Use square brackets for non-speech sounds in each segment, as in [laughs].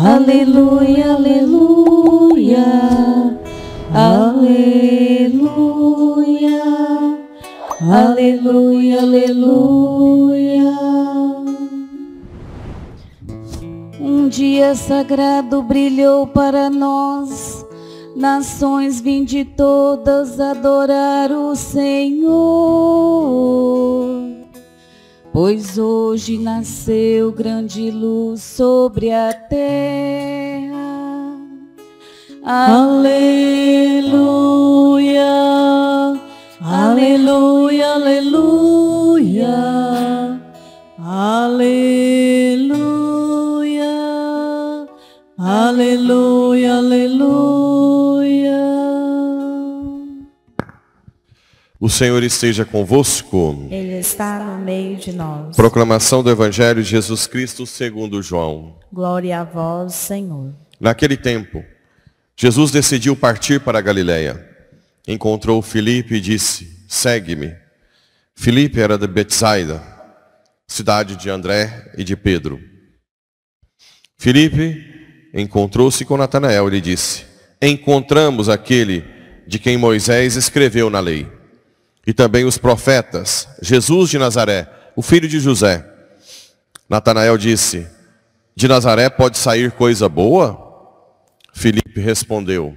Aleluia, aleluia, aleluia, aleluia, aleluia. Um dia sagrado brilhou para nós, nações vinde todas adorar o Senhor. Pois hoje nasceu grande luz sobre a terra. Aleluia, aleluia, aleluia, aleluia, aleluia, aleluia. O Senhor esteja convosco. Ele está no meio de nós. Proclamação do Evangelho de Jesus Cristo segundo João. Glória a vós, Senhor. Naquele tempo, Jesus decidiu partir para a Galiléia. Encontrou Filipe e disse, segue-me. Filipe era de Betsaida, cidade de André e de Pedro. Filipe encontrou-se com Natanael e lhe disse, encontramos aquele de quem Moisés escreveu na lei e também os profetas, Jesus de Nazaré, o filho de José. Natanael disse: De Nazaré pode sair coisa boa? Filipe respondeu: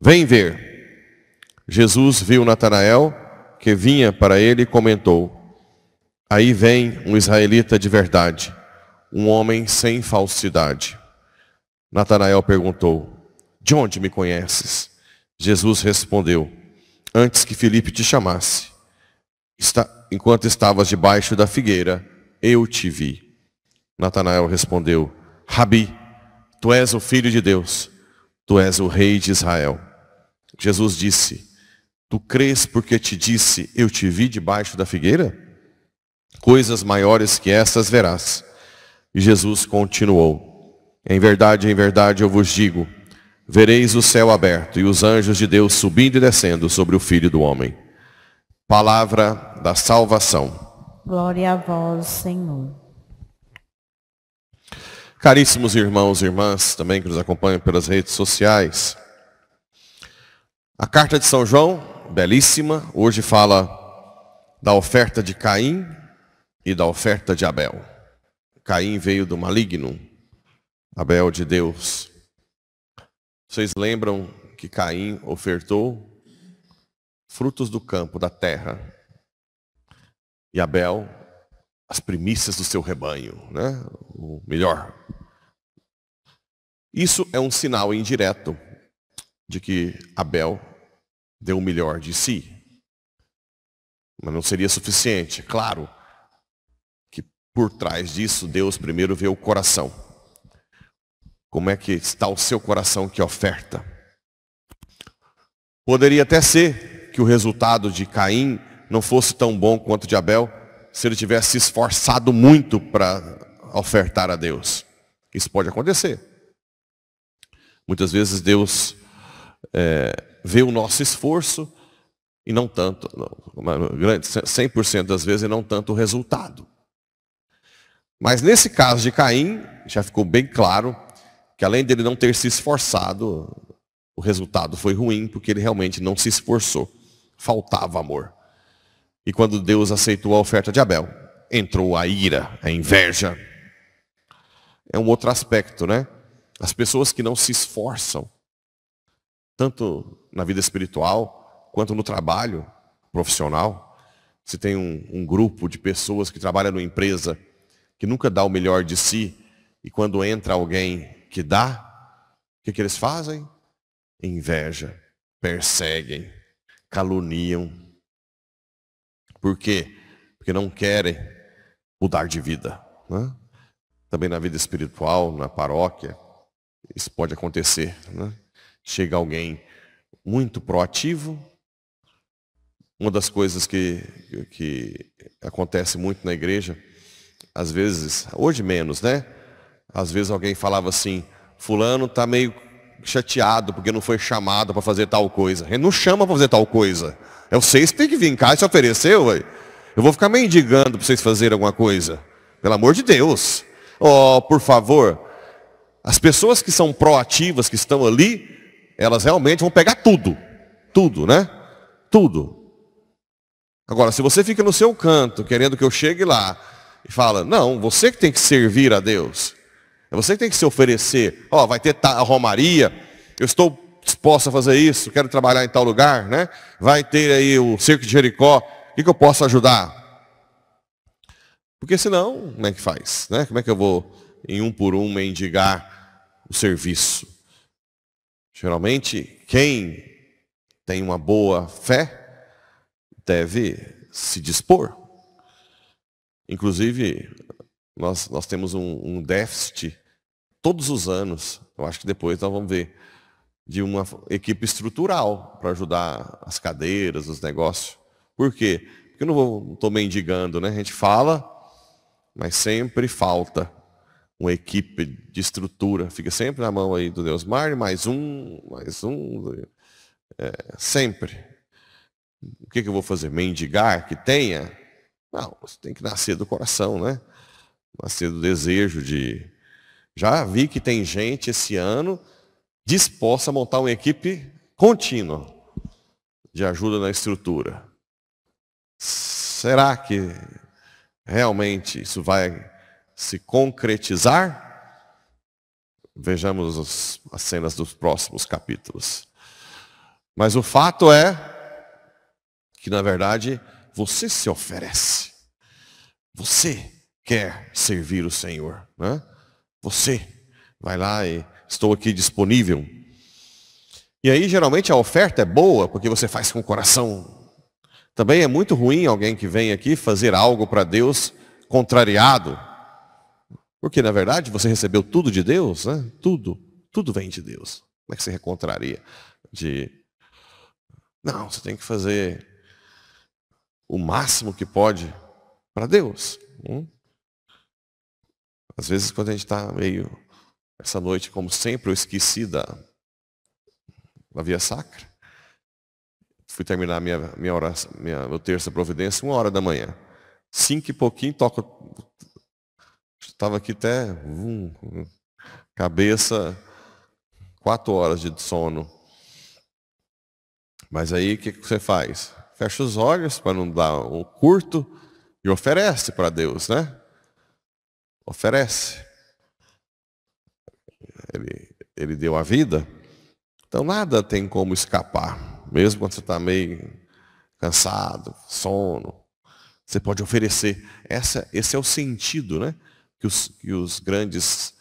Vem ver. Jesus viu Natanael que vinha para ele e comentou: Aí vem um israelita de verdade, um homem sem falsidade. Natanael perguntou: De onde me conheces? Jesus respondeu: antes que Filipe te chamasse. Está, enquanto estavas debaixo da figueira, eu te vi. Natanael respondeu: Rabi, tu és o filho de Deus, tu és o rei de Israel. Jesus disse: Tu crês porque te disse, eu te vi debaixo da figueira? Coisas maiores que estas verás. E Jesus continuou: Em verdade, em verdade eu vos digo, vereis o céu aberto e os anjos de Deus subindo e descendo sobre o Filho do Homem. Palavra da salvação. Glória a vós, Senhor. Caríssimos irmãos e irmãs também que nos acompanham pelas redes sociais, a carta de São João, belíssima, hoje fala da oferta de Caim e da oferta de Abel. Caim veio do maligno, Abel de Deus. Vocês lembram que Caim ofertou frutos do campo, da terra, e Abel as primícias do seu rebanho, né? o melhor. Isso é um sinal indireto de que Abel deu o melhor de si. Mas não seria suficiente. Claro que por trás disso Deus primeiro vê o coração. Como é que está o seu coração que oferta? Poderia até ser que o resultado de Caim não fosse tão bom quanto de Abel, se ele tivesse se esforçado muito para ofertar a Deus. Isso pode acontecer. Muitas vezes Deus é, vê o nosso esforço e não tanto, não, 100% das vezes e não tanto o resultado. Mas nesse caso de Caim, já ficou bem claro que além dele não ter se esforçado, o resultado foi ruim porque ele realmente não se esforçou. Faltava amor. E quando Deus aceitou a oferta de Abel, entrou a ira, a inveja. É um outro aspecto, né? As pessoas que não se esforçam, tanto na vida espiritual quanto no trabalho profissional. Se tem um, um grupo de pessoas que trabalham numa empresa que nunca dá o melhor de si, e quando entra alguém que dá, o que, que eles fazem? Inveja, perseguem, caluniam. Por quê? Porque não querem mudar de vida. Né? Também na vida espiritual, na paróquia, isso pode acontecer. Né? Chega alguém muito proativo. Uma das coisas que, que acontece muito na igreja, às vezes, hoje menos, né? Às vezes alguém falava assim, fulano está meio chateado porque não foi chamado para fazer tal coisa. Ele não chama para fazer tal coisa. É vocês que tem que vir cá e se ofereceu, ué. Eu vou ficar mendigando para vocês fazerem alguma coisa. Pelo amor de Deus. Oh, por favor. As pessoas que são proativas, que estão ali, elas realmente vão pegar tudo. Tudo, né? Tudo. Agora, se você fica no seu canto, querendo que eu chegue lá e fala, não, você que tem que servir a Deus. É você que tem que se oferecer. Ó, oh, vai ter a romaria, eu estou disposto a fazer isso, quero trabalhar em tal lugar, né? Vai ter aí o cerco de Jericó, o que, que eu posso ajudar? Porque senão, como é que faz? Né? Como é que eu vou, em um por um, mendigar o serviço? Geralmente, quem tem uma boa fé deve se dispor. Inclusive, nós, nós temos um, um déficit todos os anos, eu acho que depois nós vamos ver, de uma equipe estrutural para ajudar as cadeiras, os negócios. Por quê? Porque eu não estou mendigando, né? A gente fala, mas sempre falta uma equipe de estrutura. Fica sempre na mão aí do Deusmar, mais um, mais um. É, sempre. O que, que eu vou fazer? Mendigar que tenha? Não, você tem que nascer do coração, né? Nascer do desejo de, já vi que tem gente esse ano disposta a montar uma equipe contínua de ajuda na estrutura. Será que realmente isso vai se concretizar? Vejamos as cenas dos próximos capítulos. Mas o fato é que, na verdade, você se oferece. Você quer servir o Senhor. Né? Você vai lá e estou aqui disponível. E aí geralmente a oferta é boa, porque você faz com o coração. Também é muito ruim alguém que vem aqui fazer algo para Deus contrariado. Porque na verdade você recebeu tudo de Deus, né? Tudo, tudo vem de Deus. Como é que você recontraria de Não, você tem que fazer o máximo que pode para Deus. Hum? Às vezes, quando a gente está meio, essa noite, como sempre, eu esqueci da, da via sacra. Fui terminar minha, minha oração, minha, meu terço providência, uma hora da manhã. Cinco e pouquinho, toco. Estava aqui até. Hum, cabeça, quatro horas de sono. Mas aí o que, que você faz? Fecha os olhos para não dar um curto e oferece para Deus, né? oferece. Ele, ele deu a vida. Então nada tem como escapar. Mesmo quando você está meio cansado, sono, você pode oferecer. Essa, esse é o sentido né, que, os, que os grandes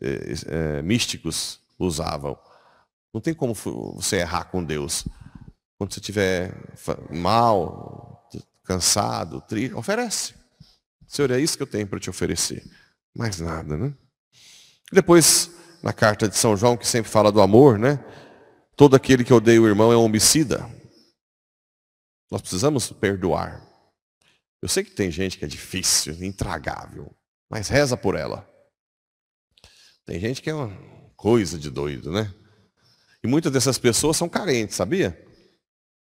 é, é, místicos usavam. Não tem como você errar com Deus. Quando você estiver mal, cansado, triste, oferece. Senhor, é isso que eu tenho para te oferecer. Mais nada, né? Depois, na carta de São João, que sempre fala do amor, né? Todo aquele que odeia o irmão é um homicida. Nós precisamos perdoar. Eu sei que tem gente que é difícil, intragável, mas reza por ela. Tem gente que é uma coisa de doido, né? E muitas dessas pessoas são carentes, sabia?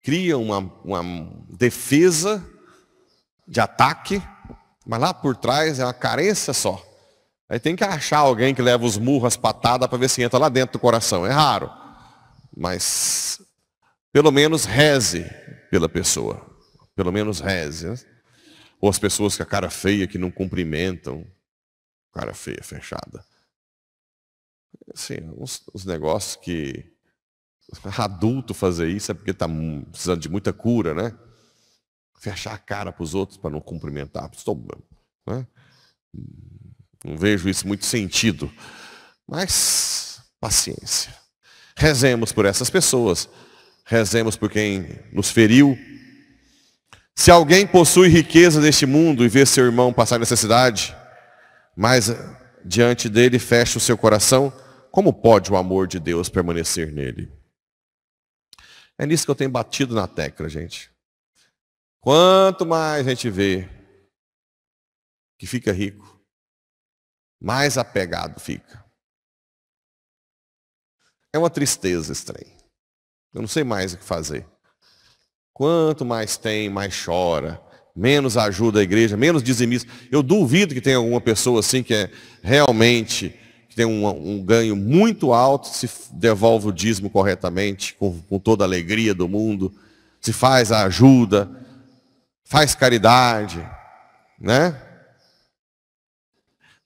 Criam uma, uma defesa de ataque, mas lá por trás é uma carência só. Aí tem que achar alguém que leva os murros, as patadas, para ver se entra lá dentro do coração. É raro. Mas pelo menos reze pela pessoa. Pelo menos reze. Né? Ou as pessoas com a cara feia que não cumprimentam. Cara feia, fechada. Assim, uns negócios que. [laughs] Adulto fazer isso é porque está precisando de muita cura, né? Fechar a cara para os outros para não cumprimentar. Estou, né? Não vejo isso muito sentido. Mas paciência. Rezemos por essas pessoas. Rezemos por quem nos feriu. Se alguém possui riqueza deste mundo e vê seu irmão passar necessidade, mas eh, diante dele fecha o seu coração, como pode o amor de Deus permanecer nele? É nisso que eu tenho batido na tecla, gente. Quanto mais a gente vê que fica rico, mais apegado fica. É uma tristeza estranha Eu não sei mais o que fazer. Quanto mais tem, mais chora. Menos ajuda a igreja, menos dizimista. Eu duvido que tenha alguma pessoa assim que é realmente que tem um, um ganho muito alto, se devolve o dízimo corretamente, com, com toda a alegria do mundo, se faz a ajuda, faz caridade, né?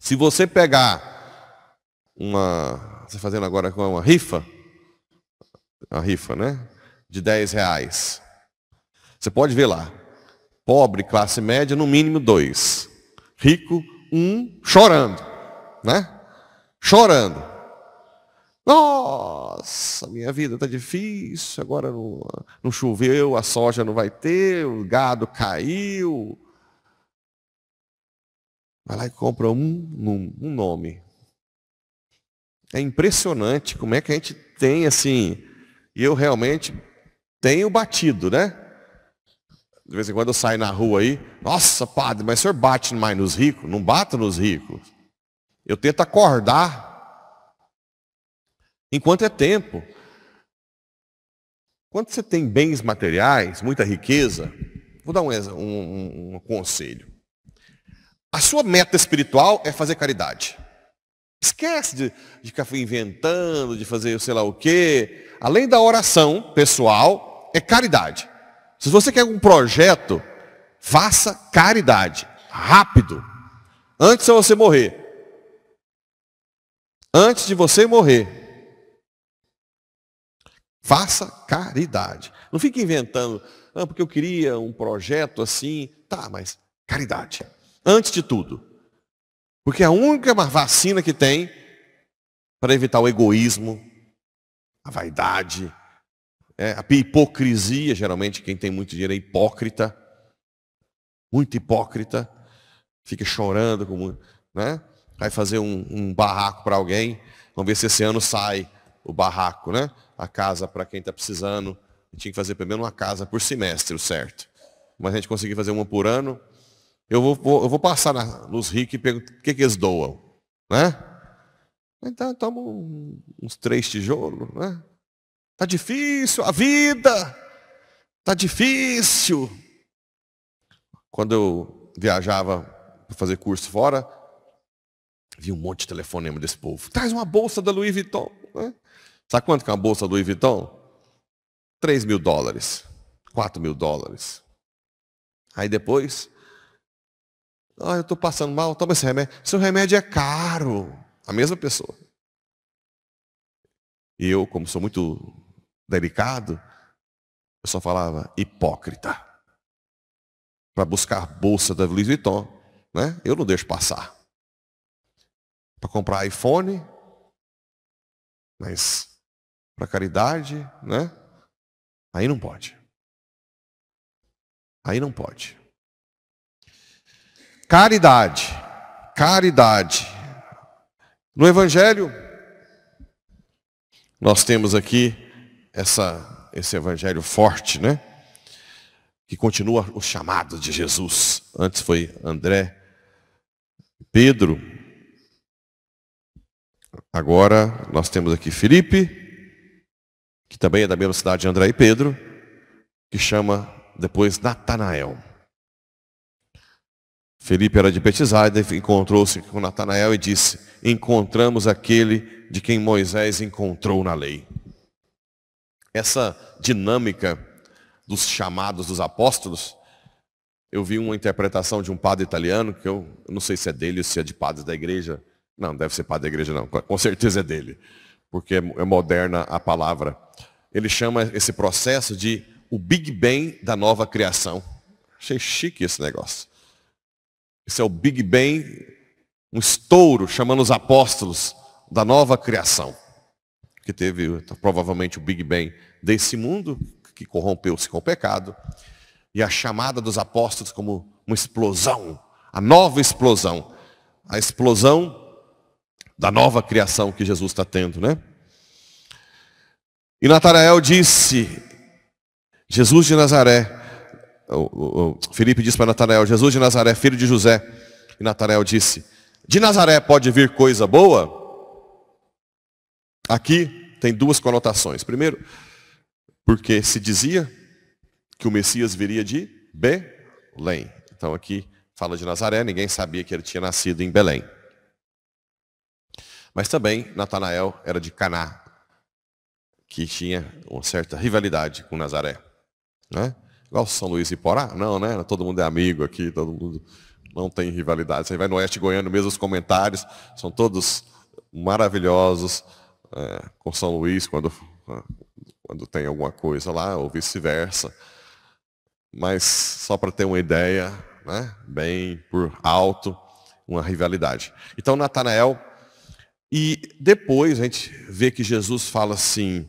Se você pegar uma. Você fazendo agora com uma rifa, a rifa, né? De 10 reais. Você pode ver lá. Pobre, classe média, no mínimo dois. Rico, um, chorando. Né? Chorando. Nossa, minha vida está difícil, agora não, não choveu, a soja não vai ter, o gado caiu, Vai lá e compra um, um nome. É impressionante como é que a gente tem assim. E eu realmente tenho batido, né? De vez em quando eu saio na rua aí, nossa, padre, mas o senhor bate mais nos ricos? Não bato nos ricos. Eu tento acordar enquanto é tempo. Quando você tem bens materiais, muita riqueza, vou dar um, um, um, um conselho. A sua meta espiritual é fazer caridade. Esquece de, de ficar inventando, de fazer sei lá o quê. Além da oração pessoal, é caridade. Se você quer um projeto, faça caridade. Rápido. Antes de você morrer. Antes de você morrer. Faça caridade. Não fique inventando, ah, porque eu queria um projeto assim. Tá, mas caridade. Antes de tudo. Porque a única vacina que tem para evitar o egoísmo, a vaidade, é, a hipocrisia, geralmente quem tem muito dinheiro é hipócrita, muito hipócrita, fica chorando, né? vai fazer um, um barraco para alguém, vamos ver se esse ano sai o barraco, né? a casa para quem está precisando, tinha que fazer primeiro uma casa por semestre, certo. Mas a gente conseguiu fazer uma por ano, eu vou, vou eu vou passar na, nos ricos e pergunto o que, que eles doam. Né? Então toma uns três tijolos. Né? Tá difícil a vida. Tá difícil. Quando eu viajava para fazer curso fora, vi um monte de telefonema desse povo. Traz uma bolsa da Louis Vuitton. Né? Sabe quanto que é uma bolsa Louis Vuitton? 3 mil dólares, 4 mil dólares. Aí depois, ah, eu estou passando mal, toma esse remédio. Seu remédio é caro. A mesma pessoa. E eu, como sou muito delicado, eu só falava hipócrita. Para buscar bolsa da Louis Vuitton, né? Eu não deixo passar. Para comprar iPhone, mas para caridade, né? Aí não pode. Aí não pode. Caridade. Caridade. No Evangelho, nós temos aqui essa, esse Evangelho forte, né? Que continua o chamado de Jesus. Antes foi André, Pedro. Agora nós temos aqui Felipe, que também é da mesma cidade de André e Pedro, que chama depois Natanael. Felipe era de Betesda e encontrou-se com Natanael e disse: Encontramos aquele de quem Moisés encontrou na lei. Essa dinâmica dos chamados dos apóstolos, eu vi uma interpretação de um padre italiano, que eu não sei se é dele ou se é de padres da igreja. Não, deve ser padre da igreja, não. Com certeza é dele, porque é, é moderna a palavra. Ele chama esse processo de o Big Bang da nova criação. Achei chique esse negócio. Esse é o Big Bang, um estouro chamando os apóstolos da nova criação. Que teve provavelmente o Big Bang desse mundo, que corrompeu-se com o pecado, e a chamada dos apóstolos como uma explosão, a nova explosão, a explosão da nova criação que Jesus está tendo, né? E Natanael disse, Jesus de Nazaré, Felipe disse para Natanael: Jesus de Nazaré, filho de José. E Natanael disse: De Nazaré pode vir coisa boa? Aqui tem duas conotações. Primeiro, porque se dizia que o Messias viria de Belém. Então aqui fala de Nazaré, ninguém sabia que ele tinha nascido em Belém. Mas também Natanael era de Caná, que tinha uma certa rivalidade com Nazaré. Né? igual São Luís e Porá? Não, né? Todo mundo é amigo aqui, todo mundo não tem rivalidade. Você vai no Oeste Goiano, mesmo os comentários são todos maravilhosos é, com São Luís, quando, é, quando tem alguma coisa lá, ou vice-versa. Mas só para ter uma ideia, né? bem por alto, uma rivalidade. Então, Natanael, e depois a gente vê que Jesus fala assim,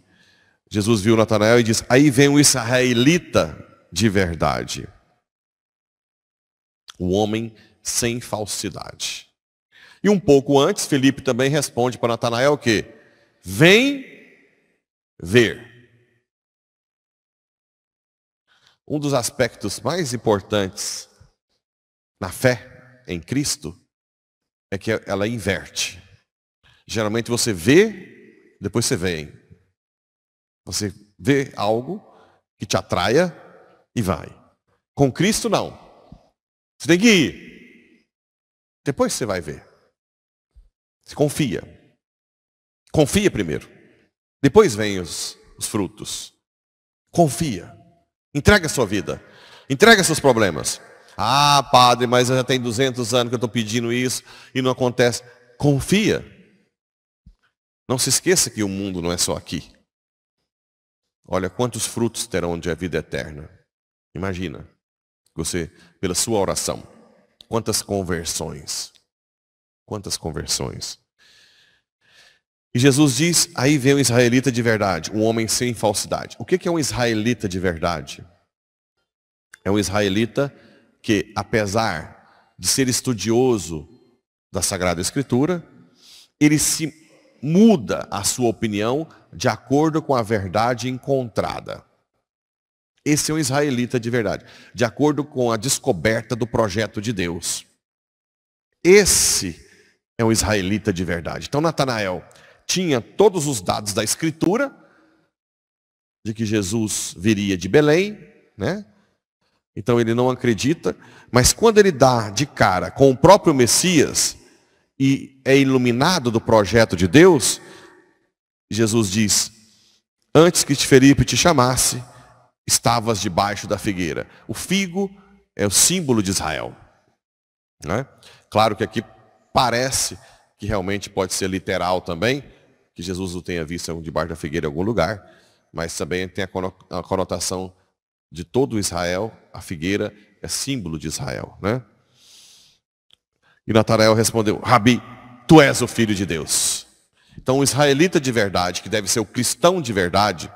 Jesus viu Natanael e diz, aí vem um israelita de verdade. O homem sem falsidade. E um pouco antes, Felipe também responde para Natanael que vem ver. Um dos aspectos mais importantes na fé em Cristo é que ela inverte. Geralmente você vê, depois você vem. Você vê algo que te atraia, e vai. Com Cristo, não. Você tem que ir. Depois você vai ver. Se confia. Confia primeiro. Depois vem os, os frutos. Confia. Entrega a sua vida. Entrega seus problemas. Ah, padre, mas já tem 200 anos que eu estou pedindo isso e não acontece. Confia. Não se esqueça que o mundo não é só aqui. Olha quantos frutos terão de a vida é eterna. Imagina, você, pela sua oração, quantas conversões. Quantas conversões. E Jesus diz, aí vem um israelita de verdade, um homem sem falsidade. O que é um israelita de verdade? É um israelita que, apesar de ser estudioso da Sagrada Escritura, ele se muda a sua opinião de acordo com a verdade encontrada. Esse é um israelita de verdade, de acordo com a descoberta do projeto de Deus. Esse é um israelita de verdade. Então Natanael tinha todos os dados da escritura de que Jesus viria de Belém, né? Então ele não acredita, mas quando ele dá de cara com o próprio Messias e é iluminado do projeto de Deus, Jesus diz: "Antes que Felipe te chamasse, estavas debaixo da figueira. O figo é o símbolo de Israel. Né? Claro que aqui parece que realmente pode ser literal também, que Jesus o tenha visto debaixo da figueira em algum lugar, mas também tem a conotação de todo Israel, a figueira é símbolo de Israel. Né? E Natanael respondeu, Rabi, tu és o filho de Deus. Então o israelita de verdade, que deve ser o cristão de verdade,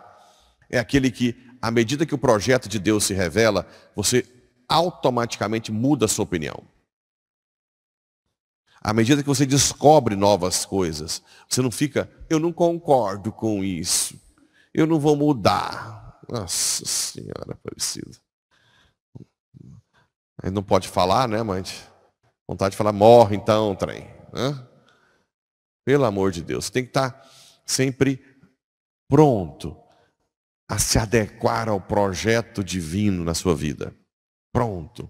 é aquele que à medida que o projeto de Deus se revela, você automaticamente muda a sua opinião. À medida que você descobre novas coisas, você não fica, eu não concordo com isso, eu não vou mudar. Nossa Senhora Aparecida. Aí não pode falar, né, mãe? vontade de falar, morre então, trem. Hã? Pelo amor de Deus, tem que estar tá sempre pronto a se adequar ao projeto divino na sua vida. Pronto.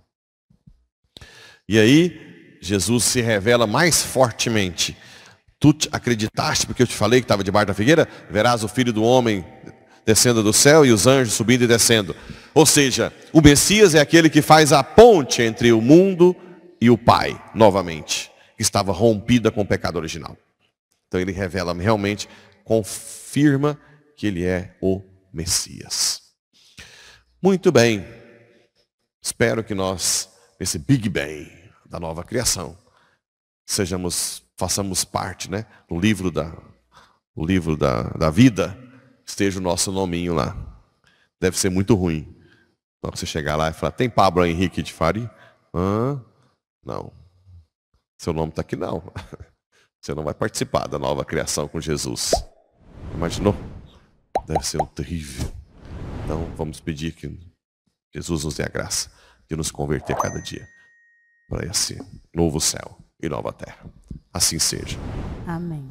E aí, Jesus se revela mais fortemente. Tu acreditaste porque eu te falei que estava debaixo da figueira? Verás o filho do homem descendo do céu e os anjos subindo e descendo. Ou seja, o Messias é aquele que faz a ponte entre o mundo e o Pai, novamente, que estava rompida com o pecado original. Então ele revela realmente, confirma que ele é o Messias. Muito bem. Espero que nós, nesse Big Bang da nova criação, sejamos, façamos parte, né? No livro da, o livro da, da vida, esteja o nosso nominho lá. Deve ser muito ruim. Quando você chegar lá e falar, tem Pablo Henrique de Fari? Hã? Não. Seu nome está aqui não. [laughs] Você não vai participar da nova criação com Jesus. Imaginou? deve ser um terrível. Então vamos pedir que Jesus nos dê a graça de nos converter cada dia para esse novo céu e nova terra. Assim seja. Amém.